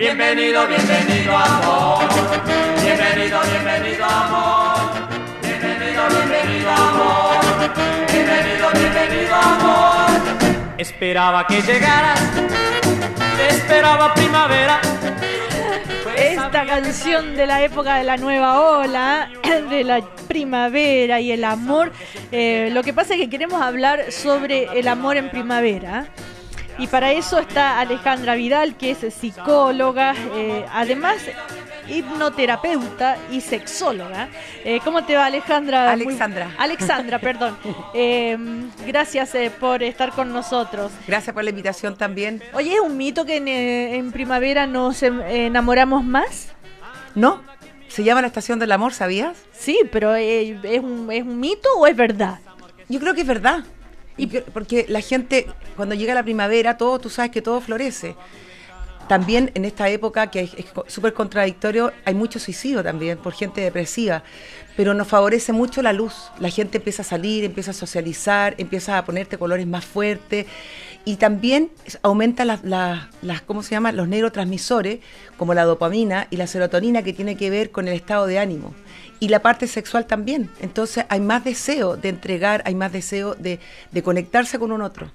Bienvenido, bienvenido amor. Bienvenido, bienvenido amor. Bienvenido, bienvenido amor. Bienvenido, bienvenido amor. Esperaba que llegaras. Te esperaba primavera. Pues Esta canción de la época de la nueva ola, de la primavera y el amor. Eh, lo que pasa es que queremos hablar sobre el amor en primavera. Y para eso está Alejandra Vidal, que es psicóloga, eh, además hipnoterapeuta y sexóloga. Eh, ¿Cómo te va Alejandra? Alexandra. Alexandra, perdón. Em, gracias eh, por estar con nosotros. Gracias por la invitación también. Oye, ¿es un mito que en, primavera nos em, enamoramos más? No, se llama la estación del amor, ¿sabías? Sí, pero ¿es un mito o es verdad? Yo creo que es verdad. Y porque la gente, cuando llega la primavera, todo, tú sabes que todo florece. También en esta época, que es súper contradictorio, hay mucho suicidio también por gente depresiva, pero nos favorece mucho la luz. La gente empieza a salir, empieza a socializar, empieza a ponerte colores más fuertes y también aumenta las, las, ¿cómo se llama? los neurotransmisores, como la dopamina y la serotonina, que tiene que ver con el estado de ánimo. Y la parte sexual también. Entonces hay más deseo de entregar, hay más deseo de, conectarse con un otro.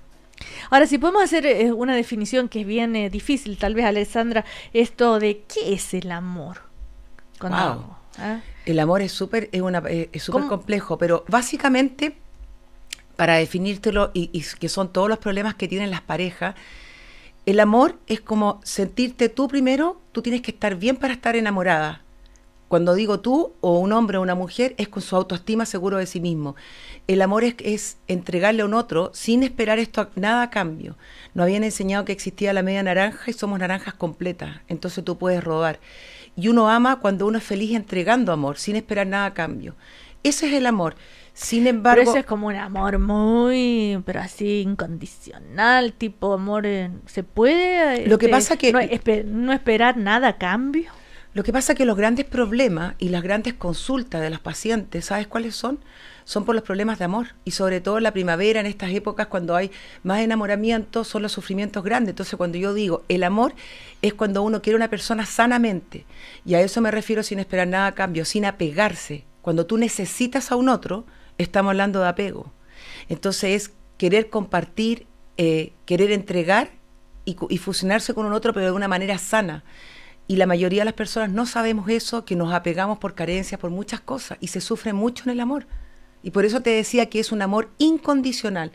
Ahora, si podemos hacer eh, una definición que es bien eh, difícil, tal vez, Alessandra, esto de qué es el amor. ¿ah? El amor es súper es una, eh, es complejo, pero básicamente para definírtelo y, que son todos los problemas que tienen las parejas, el amor es como sentirte tú primero, tú tienes que estar bien para estar enamorada. Cuando digo tú o un hombre o una mujer es con su autoestima seguro de sí mismo. El amor es, es entregarle a un otro sin esperar esto nada a cambio. Nos habían enseñado que existía la media naranja y somos naranjas completas, entonces tú puedes robar. Y uno ama cuando uno es feliz entregando amor sin esperar nada a cambio. Ese es el amor. Sin embargo. eso es como un amor muy, pero así incondicional, tipo amor. ¿Se puede? Lo que este, pasa que. No, esperar nada a cambio. Lo que pasa que los grandes problemas y las grandes consultas de los pacientes, ¿sabes cuáles son? Son por los problemas de amor. Y sobre todo en la primavera, en estas épocas, cuando hay más enamoramiento, son los sufrimientos grandes. Entonces, cuando yo digo el amor, es cuando uno quiere a una persona sanamente. Y a eso me refiero sin esperar nada a cambio, sin apegarse. Cuando tú necesitas a un otro, estamos hablando de apego. Entonces es querer compartir, eh, querer entregar y, y, fusionarse con un otro, pero de una manera sana. Y la mayoría de las personas no sabemos eso, que nos apegamos por carencias, por muchas cosas, y se sufre mucho en el amor. Y por eso te decía que es un amor incondicional.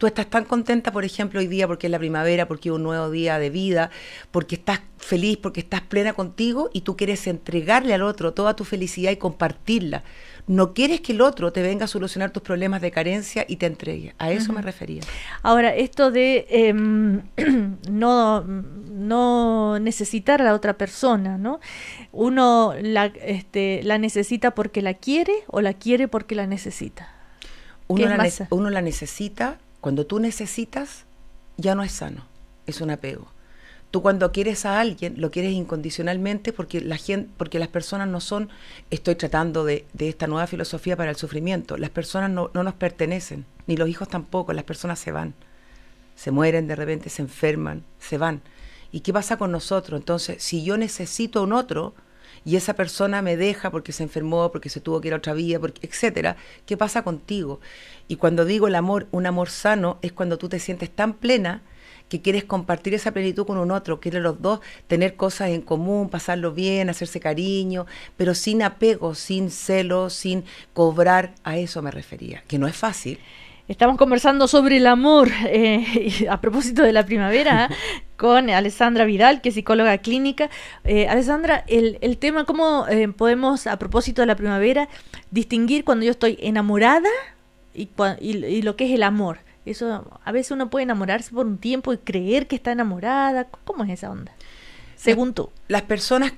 Tú estás tan contenta, por ejemplo, hoy día porque es la primavera, porque es un nuevo día de vida, porque estás feliz, porque estás plena contigo y tú quieres entregarle al otro toda tu felicidad y compartirla. No quieres que el otro te venga a solucionar tus problemas de carencia y te entregue. A eso me refería. Ahora, esto de em, no, no necesitar a la otra persona, ¿no? Uno este, la, necesita porque la quiere o la quiere porque la necesita. uno la necesita cuando tú necesitas, ya no es sano, es un apego. Tú cuando quieres a alguien, lo quieres incondicionalmente porque, la gente, porque las personas no son, estoy tratando de, esta nueva filosofía para el sufrimiento, las personas no, no, nos pertenecen, ni los hijos tampoco, las personas se van, se mueren de repente, se enferman, se van. ¿Y qué pasa con nosotros? Entonces, si yo necesito a un otro, y esa persona me deja porque se enfermó, porque se tuvo que ir a otra vía, porque, etcétera, ¿qué pasa contigo? Y cuando digo el amor, un amor sano, es cuando tú te sientes tan plena que quieres compartir esa plenitud con un otro, quieres los dos tener cosas en común, pasarlo bien, hacerse cariño, pero sin apego, sin celo, sin cobrar, a eso me refería, que no es fácil. Estamos conversando sobre el amor eh, a propósito de la primavera con Alessandra Vidal, que es psicóloga clínica. Eh, Alessandra, el, tema, ¿cómo eh, podemos a propósito de la primavera distinguir cuando yo estoy enamorada y, lo que es el amor? Eso, a veces uno puede enamorarse por un tiempo y creer que está enamorada. ¿Cómo es esa onda? Según tú. Las personas,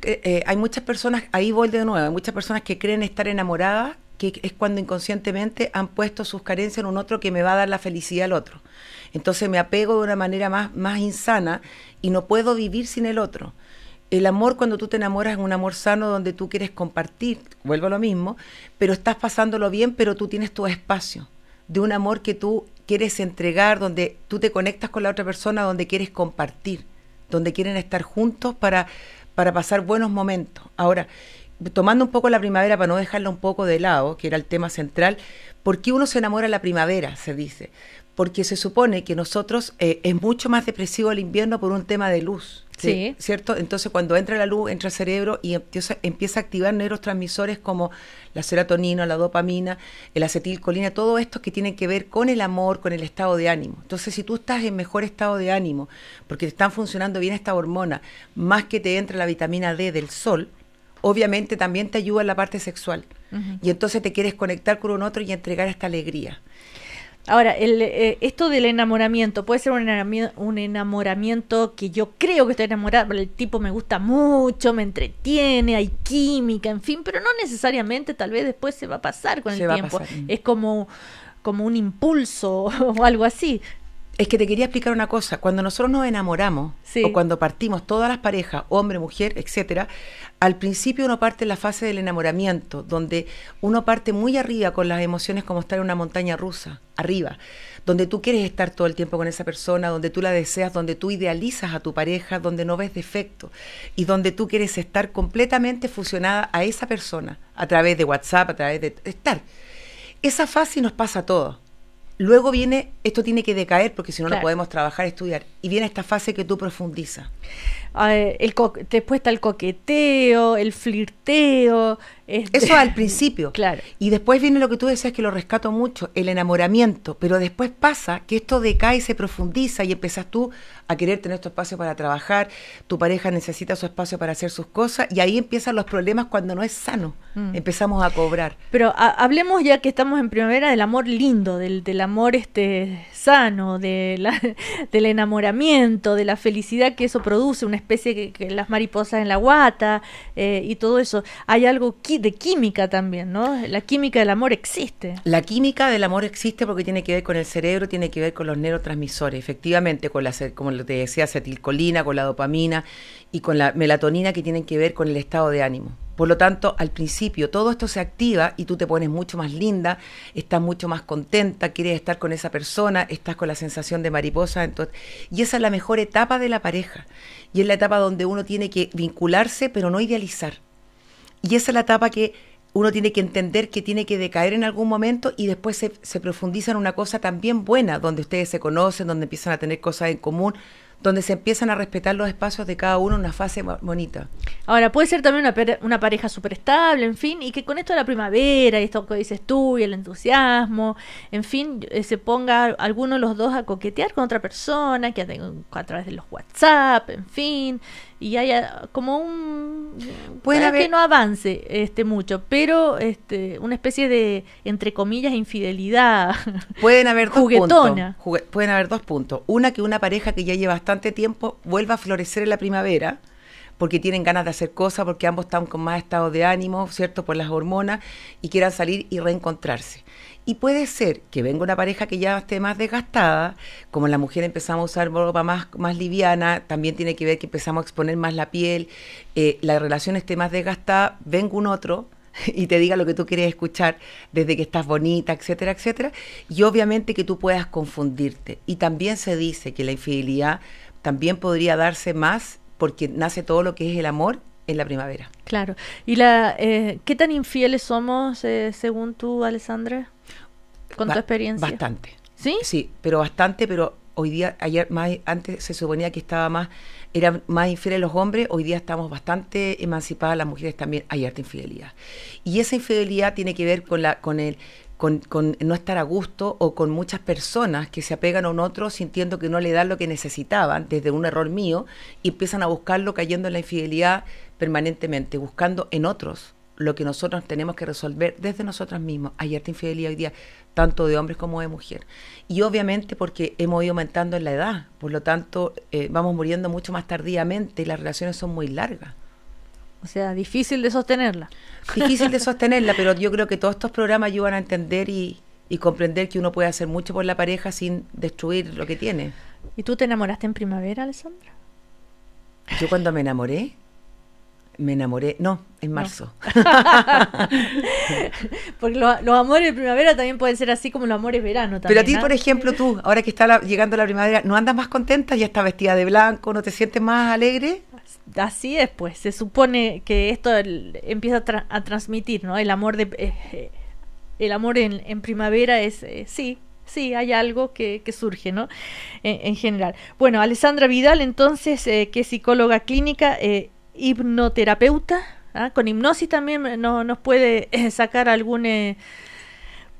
hay muchas personas, ahí voy de nuevo, hay muchas personas que creen estar enamoradas que es cuando inconscientemente han puesto sus carencias en un otro que me va a dar la felicidad al otro. Entonces me apego de una manera más, más insana y no puedo vivir sin el otro. El amor cuando tú te enamoras es un amor sano donde tú quieres compartir, vuelvo a lo mismo, pero estás pasándolo bien, pero tú tienes tu espacio de un amor que tú quieres entregar, donde tú te conectas con la otra persona, donde quieres compartir, donde quieren estar juntos para, para pasar buenos momentos. Ahora, tomando un poco la primavera para no dejarla un poco de lado, que era el tema central, ¿por qué uno se enamora de la primavera? Se dice. Porque se supone que nosotros eh, es mucho más depresivo el invierno por un tema de luz. ¿sí? sí. cierto Entonces, cuando entra la luz, entra el cerebro y empieza, a activar neurotransmisores como la serotonina, la dopamina, el acetilcolina, todo esto que tiene que ver con el amor, con el estado de ánimo. Entonces, si tú estás en mejor estado de ánimo, porque te están funcionando bien esta hormona, más que te entra la vitamina D del sol, obviamente también te ayuda en la parte sexual. Y entonces te quieres conectar con un otro y entregar esta alegría. Ahora, eh, esto del enamoramiento, puede ser un enamoramiento, que yo creo que estoy enamorada, el tipo me gusta mucho, me entretiene, hay química, en fin, pero no necesariamente, tal vez después se va a pasar con el tiempo. Mm. Es como, como un impulso o algo así. Es que te quería explicar una cosa. Cuando nosotros nos enamoramos o cuando partimos, todas las parejas, hombre, mujer, etcétera, al principio uno parte en la fase del enamoramiento, donde uno parte muy arriba con las emociones como estar en una montaña rusa, arriba, donde tú quieres estar todo el tiempo con esa persona, donde tú la deseas, donde tú idealizas a tu pareja, donde no ves defecto y donde tú quieres estar completamente fusionada a esa persona a través de WhatsApp, a través de estar. Esa fase nos pasa a todos. Luego viene, esto tiene que decaer porque si no, lo podemos trabajar, estudiar. Y viene esta fase que tú profundizas. Ah, eh, el después está el coqueteo, el flirteo. Eso al principio. Claro. Y después viene lo que tú decías que lo rescato mucho, el enamoramiento. Pero después pasa que esto decae y se profundiza y empiezas tú a querer tener tu espacio para trabajar, tu pareja necesita su espacio para hacer sus cosas y ahí empiezan los problemas cuando no es sano. Mm. Empezamos a cobrar. Pero hablemos ya que estamos en primavera del amor lindo, del, del amor este sano, de la, del enamoramiento, de la felicidad que eso produce, una especie que, las mariposas en la guata eh, y todo eso. Hay algo de química también, ¿no? La química del amor existe. La química del amor existe porque tiene que ver con el cerebro, tiene que ver con los neurotransmisores, efectivamente, con la, como te decía, acetilcolina, con la dopamina y con la melatonina que tienen que ver con el estado de ánimo. Por lo tanto, al principio todo esto se activa y tú te pones mucho más linda, estás mucho más contenta, quieres estar con esa persona, estás con la sensación de mariposa. Entonces, y esa es la mejor etapa de la pareja. Y es la etapa donde uno tiene que vincularse, pero no idealizar. Y esa es la etapa que uno tiene que entender que tiene que decaer en algún momento y después se, se profundiza en una cosa también buena, donde ustedes se conocen, donde empiezan a tener cosas en común, donde se empiezan a respetar los espacios de cada uno una fase bonita. Ahora, puede ser también una, pareja súper estable, en fin, y que con esto de la primavera y esto que dices tú y el entusiasmo, en fin, eh, se ponga alguno de los dos a coquetear con otra persona, que a través de los WhatsApp, en fin, y haya eh, como un puede que no avance este mucho, pero este una especie de entre comillas infidelidad. Pueden haber juguetona. pueden haber dos puntos. Una que una pareja que ya lleva bastante tiempo vuelva a florecer en la primavera porque tienen ganas de hacer cosas, porque ambos están con más estado de ánimo, ¿cierto? Por las hormonas y quieran salir y reencontrarse. Y puede ser que venga una pareja que ya esté más desgastada, como la mujer empezamos a usar ropa más, más liviana, también tiene que ver que empezamos a exponer más la piel, eh, la relación esté más desgastada, venga un otro y te diga lo que tú quieres escuchar desde que estás bonita, etcétera, etcétera. Y obviamente que tú puedas confundirte. Y también se dice que la infidelidad también podría darse más porque nace todo lo que es el amor en la primavera. Claro. ¿Y la, eh, qué tan infieles somos, eh, según tú, Alessandra? Con tu experiencia. Bastante. ¿Sí? Sí, pero bastante, pero hoy día, ayer más, antes se suponía que estaba más, eran más infieles los hombres, hoy día estamos bastante emancipadas, las mujeres también hay harta infidelidad. Y esa infidelidad tiene que ver con la, con el, con, no estar a gusto o con muchas personas que se apegan a un otro sintiendo que no le dan lo que necesitaban desde un error mío y empiezan a buscarlo cayendo en la infidelidad permanentemente, buscando en otros lo que nosotros tenemos que resolver desde nosotras mismas. Hay harta infidelidad hoy día, tanto de hombres como de mujer. Y obviamente porque hemos ido aumentando en la edad, por lo tanto eh, vamos muriendo mucho más tardíamente y las relaciones son muy largas. O sea, difícil de sostenerla. Difícil de sostenerla, pero yo creo que todos estos programas ayudan a entender y, comprender que uno puede hacer mucho por la pareja sin destruir lo que tiene. ¿Y tú te enamoraste en primavera, Alessandra? Yo cuando me enamoré, me enamoré, no, en marzo. Porque los amores de primavera también pueden ser así como los amores verano también. Pero a ti, ¿ah? por ejemplo, tú, ahora que está llegando la primavera, ¿no andas más contenta? ¿Ya estás vestida de blanco? ¿No te sientes más alegre? así es, pues se supone que esto empieza a, transmitir, ¿no? El amor de eh, eh, el amor en, primavera es eh, sí, sí, hay algo que, surge, ¿no? En, general. Bueno, Alessandra Vidal, entonces, que es psicóloga clínica, hipnoterapeuta, ¿ah? con hipnosis también nos puede sacar algún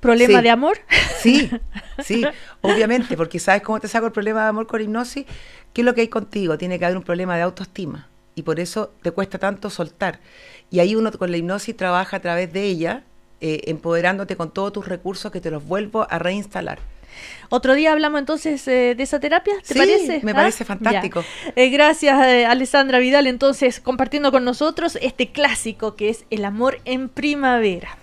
problema de amor. Sí, sí, obviamente, porque sabes cómo te saco el problema de amor con hipnosis ¿Qué es lo que hay contigo? Tiene que haber un problema de autoestima y por eso te cuesta tanto soltar. Y ahí uno con la hipnosis trabaja a través de ella, eh, empoderándote con todos tus recursos que te los vuelvo a reinstalar. Otro día hablamos entonces eh, de esa terapia, ¿te sí, Me ¿Ah? parece fantástico. Eh, gracias, Alessandra Vidal, entonces compartiendo con nosotros este clásico que es El amor en primavera.